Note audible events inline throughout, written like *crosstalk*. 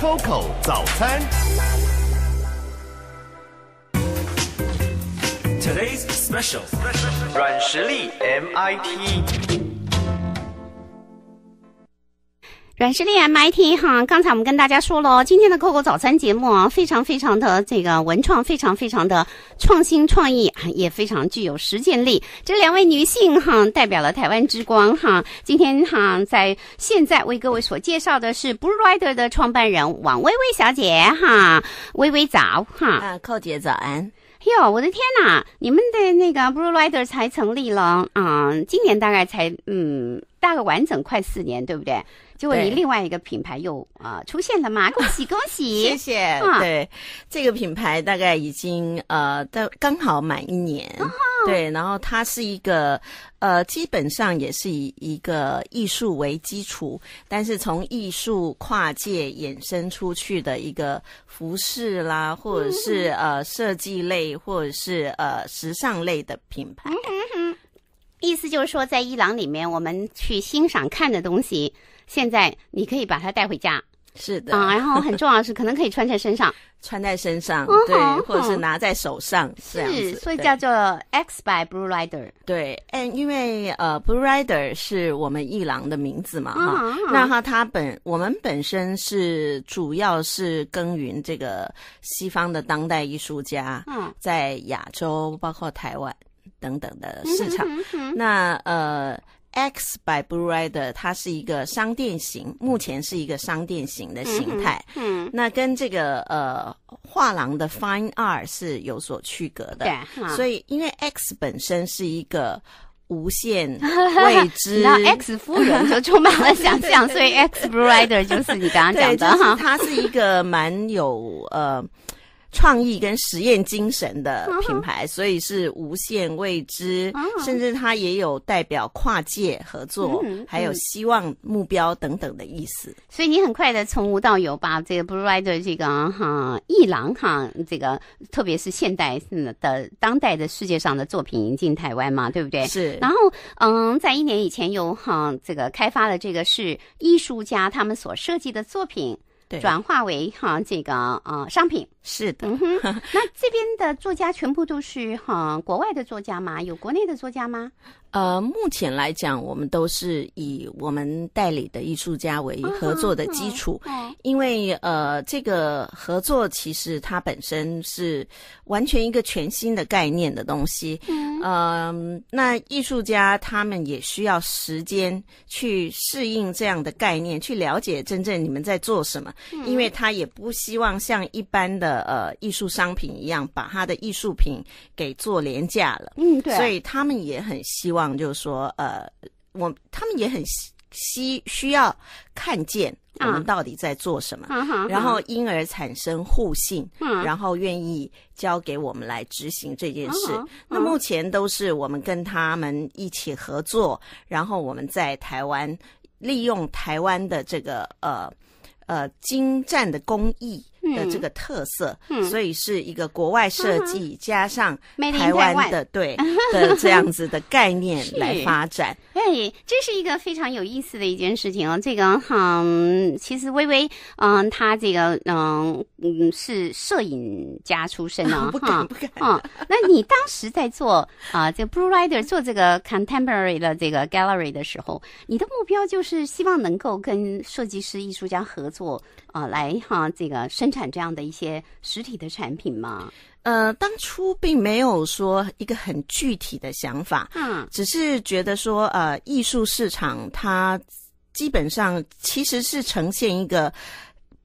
Coco 周口早餐。Today's special，软实力 MIT。软实力 MIT 哈，刚才我们跟大家说了，今天的 Coco 早餐节目啊，非常非常的这个文创，非常非常的创新创意啊，也非常具有实践力。这两位女性哈，代表了台湾之光哈。今天哈，在现在为各位所介绍的是 Blue Rider 的创办人王薇薇小姐哈。微微早哈，啊，寇姐早安。哟，我的天呐，你们的那个 Blue Rider 才成立了啊，今年大概才嗯。大概完整快四年，对不对？结果你另外一个品牌又啊出现了嘛？*laughs* 恭喜恭喜！谢谢。对，这个品牌大概已经呃，到刚好满一年。对，然后它是一个呃，基本上也是以一个艺术为基础，但是从艺术跨界衍生出去的一个服饰啦，或者是呃设计类，或者是呃时尚类的品牌。意思就是说，在伊朗里面，我们去欣赏看的东西，现在你可以把它带回家。是的，啊，然后很重要是，可能可以穿在身上，*laughs* 穿在身上，对，或者是拿在手上。是，所以叫做 X by Blue Rider。对，嗯，因为呃，Blue Rider 是我们伊朗的名字嘛，哈，那哈，它本我们本身是主要是耕耘这个西方的当代艺术家，嗯、在亚洲，包括台湾。等等的市场，那呃，X by Brider 它是一个商店型，目前是一个商店型的形态。嗯，那跟这个呃画廊的 Fine r 是有所区隔的。对，所以因为 X 本身是一个无限未知，*laughs* 那 X 夫人就充满了想象，*laughs* 所以 X Brider 就是你刚刚讲的哈，它是一个蛮有呃。创意跟实验精神的品牌，所以是无限未知，甚至它也有代表跨界合作，还有希望目标等等的意思。所以你很快的从无到有，把这个 Bride r 这个哈艺廊哈这个，特别是现代的当代的世界上的作品引进台湾嘛，对不对？是。然后嗯，在一年以前有哈这个开发的这个是艺术家他们所设计的作品转化为哈这个呃商品。是的，*laughs* 那这边的作家全部都是哈国外的作家吗？有国内的作家吗？呃，目前来讲，我们都是以我们代理的艺术家为合作的基础，因为呃，这个合作其实它本身是完全一个全新的概念的东西。嗯，那艺术家他们也需要时间去适应这样的概念，去了解真正你们在做什么，因为他也不希望像一般的。呃，艺术商品一样，把他的艺术品给做廉价了。嗯，对。所以他们也很希望，就是说，呃，我他们也很希需要看见我们到底在做什么，然后因而产生互信，然后愿意交给我们来执行这件事。那目前都是我们跟他们一起合作，然后我们在台湾利用台湾的这个呃呃精湛的工艺。的这个特色，嗯所以是一个国外设计加上台湾的对 *laughs* 的这样子的概念来发展。哎，这是一个非常有意思的一件事情哦。这个哈，其实微微嗯，他这个嗯嗯是摄影家出身啊，*laughs* 敢。哈，那你当时在做啊，这 Blue Rider 做这个 Contemporary 的这个 Gallery 的时候，你的目标就是希望能够跟设计师、艺术家合作。啊，来哈，这个生产这样的一些实体的产品嘛？呃，当初并没有说一个很具体的想法，嗯，只是觉得说，呃，艺术市场它基本上其实是呈现一个。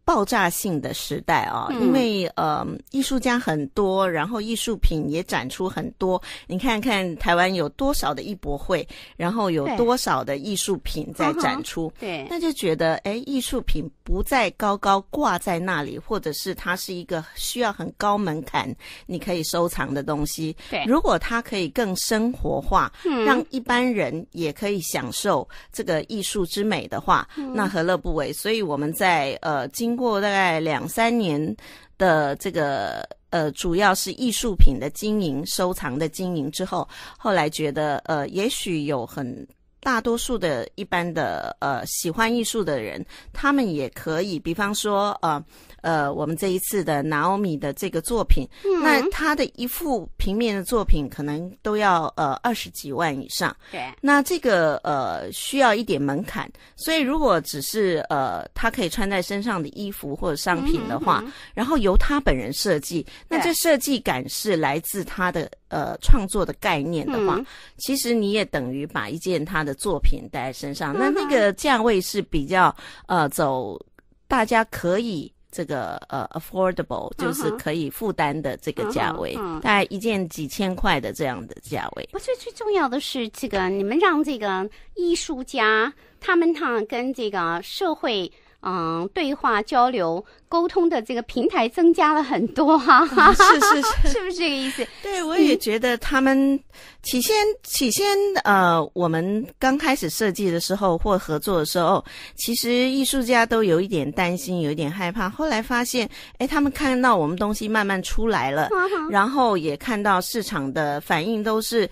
爆炸性的时代啊，因为呃，艺术家很多，然后艺术品也展出很多。你看看台湾有多少的艺博会，然后有多少的艺术品在展出，对，那就觉得哎，艺术品不再高高挂在那里，或者是它是一个需要很高门槛你可以收藏的东西。对，如果它可以更生活化，让一般人也可以享受这个艺术之美的话，那何乐不为？所以我们在呃，今过大概两三年的这个呃，主要是艺术品的经营、收藏的经营之后，后来觉得呃，也许有很。大多数的一般的呃喜欢艺术的人，他们也可以，比方说呃呃我们这一次的南欧米的这个作品，那他的一幅平面的作品可能都要呃二十几万以上。对，那这个呃需要一点门槛，所以如果只是呃他可以穿在身上的衣服或者商品的话，然后由他本人设计，那这设计感是来自他的。呃，创作的概念的话，其实你也等于把一件他的作品带在身上。那那个价位是比较呃，走大家可以这个呃 affordable，就是可以负担的这个价位，大概一件几千块的这样的价位。不是最重要的是这个，你们让这个艺术家他们哈跟这个社会。嗯，对话交流、沟通的这个平台增加了很多哈，是 *laughs* 是，*laughs* 是不是这个意思？对我也觉得他们起先起先呃，我们刚开始设计的时候或合作的时候，其实艺术家都有一点担心，有一点害怕。后来发现，哎，他们看到我们东西慢慢出来了，然后也看到市场的反应都是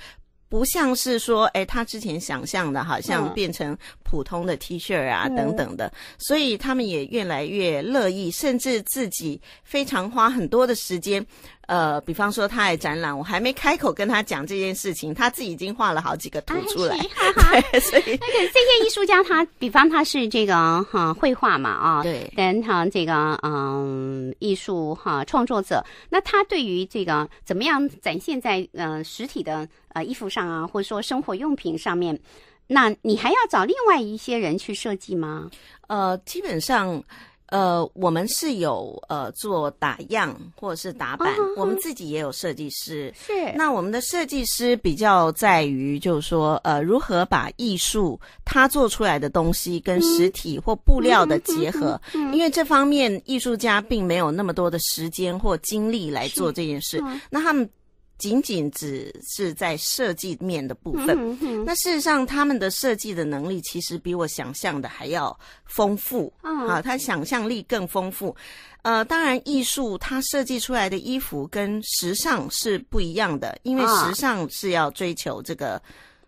不像是说，哎，他之前想象的，好像变成。普通的 T 恤啊，等等的，所以他们也越来越乐意，甚至自己非常花很多的时间。呃，比方说他爱展览，我还没开口跟他讲这件事情，他自己已经画了好几个图出来。*laughs* 对，所以，这些艺术家，他比方他是这个哈绘画嘛啊，对，人哈这个嗯艺术哈创作者，那他对于这个怎么样展现在嗯实体的呃衣服上啊，或者说生活用品上面。那你还要找另外一些人去设计吗？呃，基本上，呃，我们是有呃做打样或者是打版，我们自己也有设计师。是那我们的设计师比较在于就是说，呃，如何把艺术他做出来的东西跟实体或布料的结合，因为这方面艺术家并没有那么多的时间或精力来做这件事。那他们。仅仅只是在设计面的部分，那事实上他们的设计的能力其实比我想象的还要丰富啊！他想象力更丰富，呃，当然艺术它设计出来的衣服跟时尚是不一样的，因为时尚是要追求这个。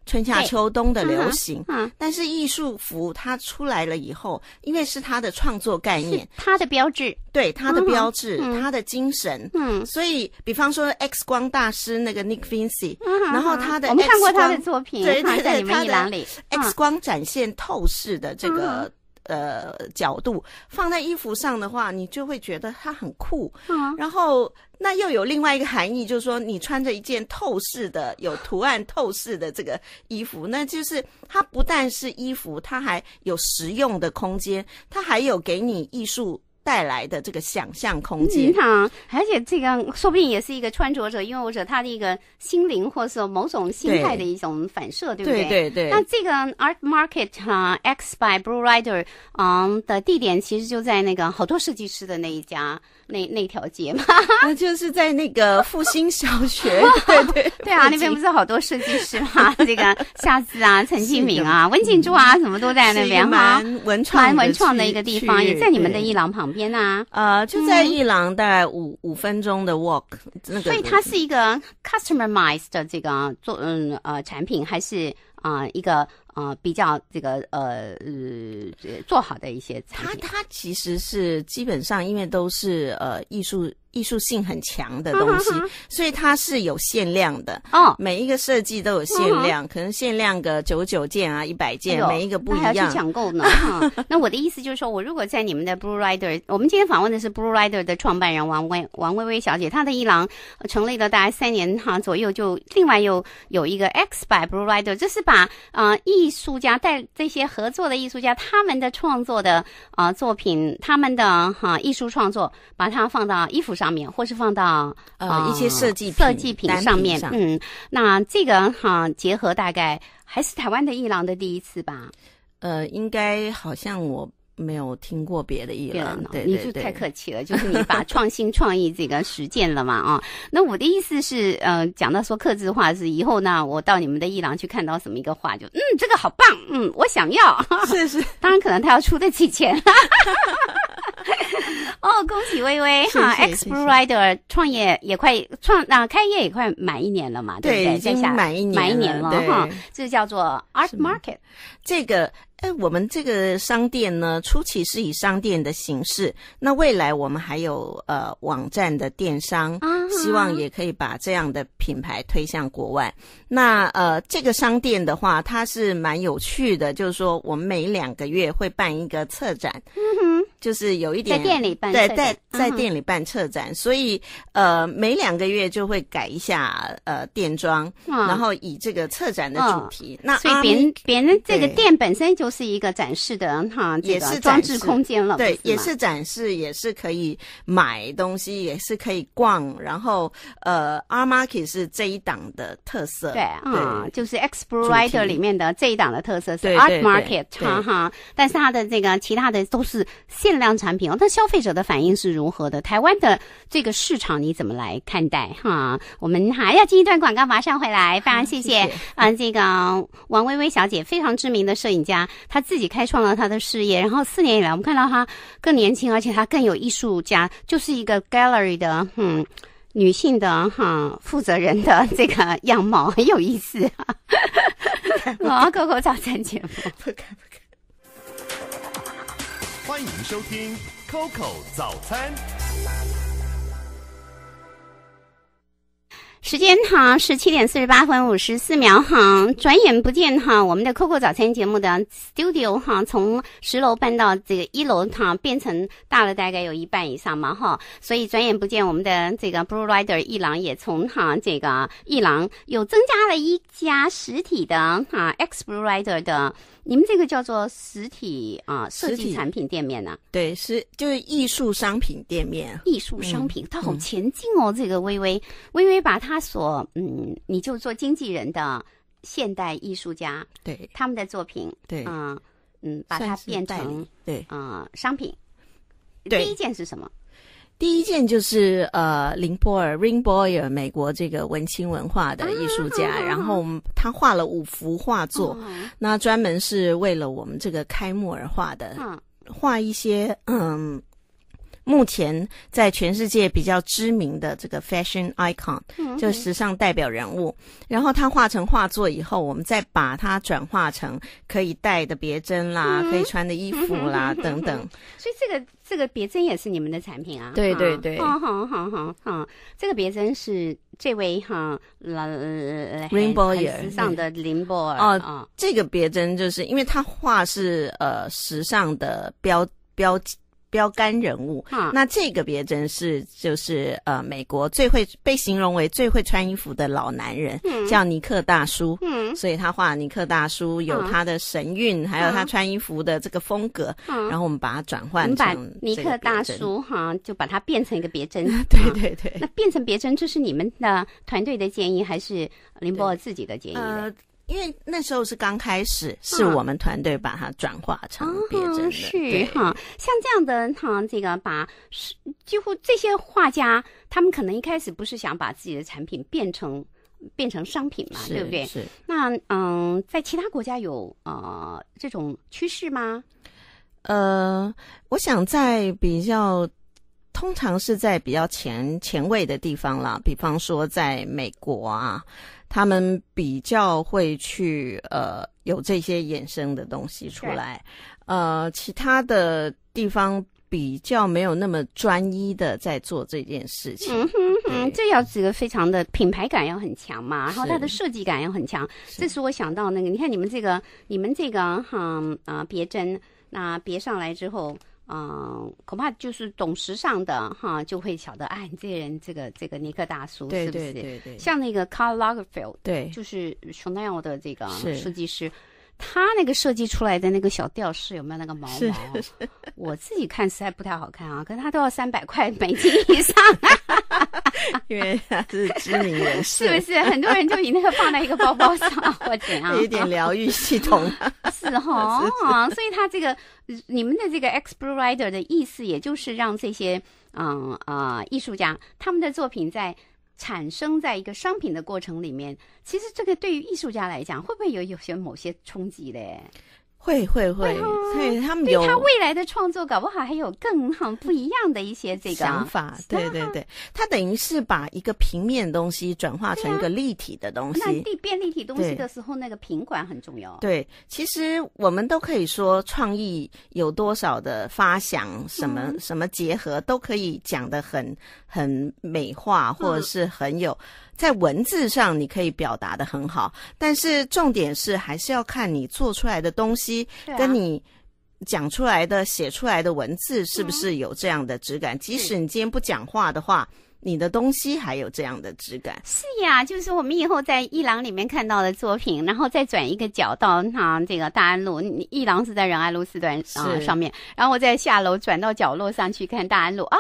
春夏秋冬的流行，但是艺术服它出来了以后，因为是他的创作概念，他的标志，对他的标志，他的精神，嗯，所以比方说 X 光大师那个 Nick Vincy，然后他的我们看过他的作品，对对对，X 光展现透视的这个。呃，角度放在衣服上的话，你就会觉得它很酷。嗯，然后那又有另外一个含义，就是说你穿着一件透视的、有图案透视的这个衣服，那就是它不但是衣服，它还有实用的空间，它还有给你艺术。带来的这个想象空间，而且这个说不定也是一个穿着者，因为我他的一个心灵或是某种心态的一种反射，对不对？对对对。那这个 Art Market 哈 X by Blue Rider 嗯的地点其实就在那个好多设计师的那一家。那那条街吗？那 *laughs* 就是在那个复兴小学。*laughs* 对对对啊，那边不是好多设计师吗？这个夏子啊、陈庆明啊、温静珠啊，什么都在那边哈，文创文创的一个地方，也在你们的伊廊旁边呐。呃，就在朗廊概五五分钟的 walk。所以它是一个 customized 的这个做嗯呃产品，还是啊一个。啊，比较这个呃呃做好的一些，它它其实是基本上因为都是呃艺术艺术性很强的东西，所以它是有限量的，哦，每一个设计都有限量，可能限量个九九件啊，一百件，每一个不一样，还要去抢购呢。那我的意思就是说，我如果在你们的 Blue Rider，我们今天访问的是 Blue Rider 的创办人王薇王薇薇小姐，她的一郎成立了大概三年哈左右，就另外又有一个 X 版 Blue Rider，这是把啊一。艺术家带这些合作的艺术家，他们的创作的啊作品，他们的哈艺术创作，把它放到衣服上面，或是放到呃一些设计设计品上面。嗯，那这个哈结合大概还是台湾的艺廊的第一次吧。呃，应该好像我。没有听过别的艺人，对对对，太客气了。就是你把创新创意这个实践了嘛啊？那我的意思是，呃，讲到说克制化是以后呢，我到你们的艺廊去看到什么一个画，就嗯，这个好棒，嗯，我想要。是是，*laughs* 当然可能他要出得起钱。哦，恭喜微微哈 x o r e r i d e 创业也快创，那开业也快满一年了嘛，对不对？已经满一年满一年了哈，就叫做 Art Market。这个哎，我们这个商店呢，初期是以商店的形式，那未来我们还有呃网站的电商，希望也可以把这样的品牌推向国外。那呃，这个商店的话，它是蛮有趣的，就是说我们每两个月会办一个策展。就是有一点在店里办对，在在店里办策展，所以呃，每两个月就会改一下呃店装，然后以这个策展的主题。那所以别人别人这个店本身就是一个展示的哈，也是装置空间了，对，也是展示，也是可以买东西，也是可以逛。然后呃 r Market 是这一档的特色，对，啊，就是 e x p o r i e r 里面的这一档的特色是 Art Market 哈哈，但是它的这个其他的都是。限量产品哦，那消费者的反应是如何的？台湾的这个市场你怎么来看待？哈，我们还要进一段广告，马上回来。非常谢谢啊，这个王薇薇小姐非常知名的摄影家，她自己开创了她的事业。然后四年以来，我们看到她更年轻，而且她更有艺术家，就是一个 gallery 的嗯女性的哈负责人的这个样貌，*laughs* 很有意思。啊，*laughs* Coco *laughs* 早餐节目。不看不看。欢迎收听 COCO 早餐。时间哈是七点四十八分五十四秒哈，转眼不见哈，我们的 COCO 早餐节目的 Studio 哈，从十楼搬到这个一楼哈，变成大了大概有一半以上嘛哈，所以转眼不见我们的这个 Bro Rider 一郎也从哈这个一郎有增加了一家实体的哈 X b r e Rider 的，你们这个叫做实体啊设计产品店面呢？对，是就是艺术商品店面。艺术商品，它好前进哦，这个微微微微把他。他所嗯，你就做经纪人的现代艺术家，对他们的作品，对嗯嗯，把它变成对啊商品。第一件是什么？第一件就是呃，林波尔 （Ring Boyer） 美国这个文青文化的艺术家，然后他画了五幅画作，那专门是为了我们这个开幕而画的，画一些嗯。目前在全世界比较知名的这个 fashion icon 就时尚代表人物，然后他画成画作以后，我们再把它转化成可以戴的别针啦，可以穿的衣服啦 *laughs* 等等。所以这个这个别针也是你们的产品啊？对对对，好好好好好，这个别针是这位哈 r a i n b 老很时尚的林柏儿哦，这个别针就是因为他画是呃时尚的标标记。标杆人物，那这个别针是就是呃，美国最会被形容为最会穿衣服的老男人，叫尼克大叔，所以他画尼克大叔有他的神韵，还有他穿衣服的这个风格，然后我们把它转换成尼克大叔哈，就把它变成一个别针。*laughs* 对对对，那变成别针，这是你们的团队的建议，还是林波自己的建议？因为那时候是刚开始，是我们团队把它转化成别针的，哈。像这样的哈，这个把是几乎这些画家，他们可能一开始不是想把自己的产品变成变成商品嘛，对不对？是。那嗯，在其他国家有呃这种趋势吗？呃，我想在比较通常是在比较前前卫的地方了，比方说在美国啊。他们比较会去，呃，有这些衍生的东西出来，呃，其他的地方比较没有那么专一的在做这件事情。嗯哼哼，这要是个非常的品牌感要很强嘛，然后它的设计感要很强。这是我想到那个，你看你们这个，你们这个哈啊别针，那别上来之后。嗯，恐怕就是懂时尚的哈，就会晓得，哎，这个人，这个这个尼克大叔是不是？像那个 c a r l Lagerfeld，对，就是 Chanel 的这个设计师。他那个设计出来的那个小吊饰有没有那个毛毛？我自己看实在不太好看啊，可是他都要三百块美金以上。*laughs* 因为他是知名人士，是不是很多人就以那个放在一个包包上或者怎样？有点疗愈系统。*laughs* 是哦，*laughs* 所以他这个你们的这个 Xplorerider 的意思，也就是让这些嗯啊艺术家他们的作品在。产生在一个商品的过程里面，其实这个对于艺术家来讲，会不会有有些某些冲击嘞？会会会，所以他们对他未来的创作，搞不好还有更不一样的一些这个想法。对对对，他等于是把一个平面东西转化成一个立体的东西。那变立体东西的时候，那个平管很重要。对，其实我们都可以说，创意有多少的发想，什么什么结合，都可以讲的很很美化，或者是很有。在文字上你可以表达的很好，但是重点是还是要看你做出来的东西跟你讲出来的、写出来的文字是不是有这样的质感。即使你今天不讲话的话，你的东西还有这样的质感。是呀，就是我们以后在一廊里面看到的作品，然后再转一个角到啊、这个大安路，一廊是在仁爱路四段啊上面，然后我再下楼转到角落上去看大安路啊。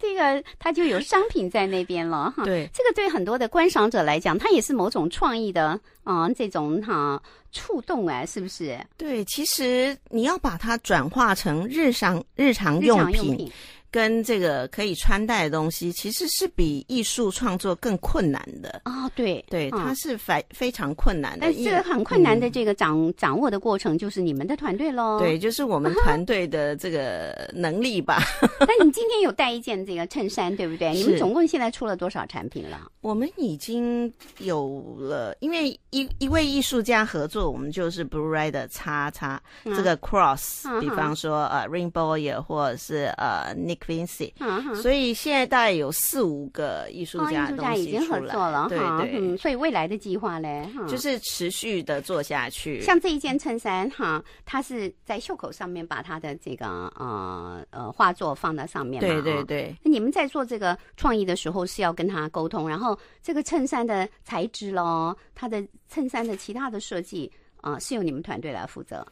这个它就有商品在那边了哈，对，这个对很多的观赏者来讲，它也是某种创意的啊，这种哈触动哎，是不是？对，其实你要把它转化成日常日常用品。跟这个可以穿戴的东西，其实是比艺术创作更困难的啊！对对，它是非非常困难的。但这个很困难的这个掌掌握的过程，就是你们的团队喽。对，就是我们团 *laughs* 队的这个能力吧。那 *laughs* 你今天有带一件这个衬衫，对不对？你们总共现在出了多少产品了？我们已经有了，因为一一位艺术家合作，我们就是 Brader 叉叉这个 Cross，比方说呃 Rainbow 或者是呃 Nick。fancy，所以现在大概有四五个艺术家东西已经合作了，对对。所以未来的计划呢，就是持续的做下去。像这一件衬衫哈，它是在袖口上面把它的这个呃呃画作放到上面。对对对。你们在做这个创意的时候是要跟他沟通，然后这个衬衫的材质咯，它的衬衫的其他的设计啊，是由你们团队来负责。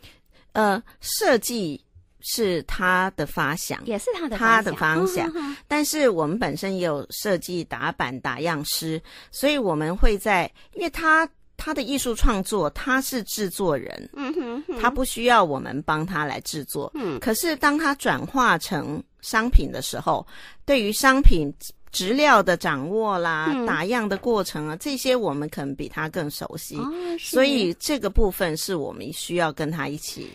呃，设计。是他的发想，也是他的他的方向。但是我们本身也有设计打板打样师，所以我们会在，因为他他的艺术创作，他是制作人，嗯哼，他不需要我们帮他来制作。嗯，可是当他转化成商品的时候，对于商品质料的掌握啦、打样的过程啊，这些我们可能比他更熟悉，所以这个部分是我们需要跟他一起。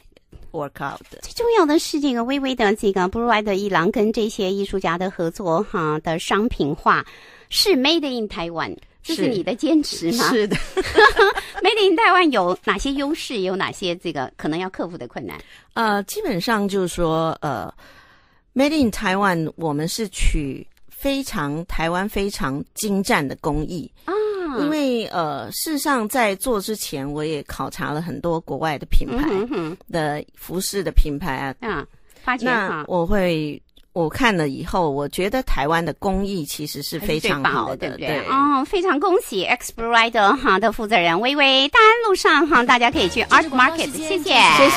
work out。最重要的是这个微微的这个 b l u e e 一郎跟这些艺术家的合作，哈，的商品化是 made in Taiwan，这是你的坚持吗？是的，*laughs* made in Taiwan 有哪些优势，有哪些这个可能要克服的困难？呃，基本上就是说，呃，made in Taiwan，我们是取非常台湾非常精湛的工艺啊。因为呃，事实上在做之前，我也考察了很多国外的品牌的服饰的品牌啊。那我会我看了以后，我觉得台湾的工艺其实是非常好的，对不对？哦，非常恭喜 x p r o r e r 哈的负责人微微，大安路上哈，大家可以去 Art Market，谢谢。谢谢。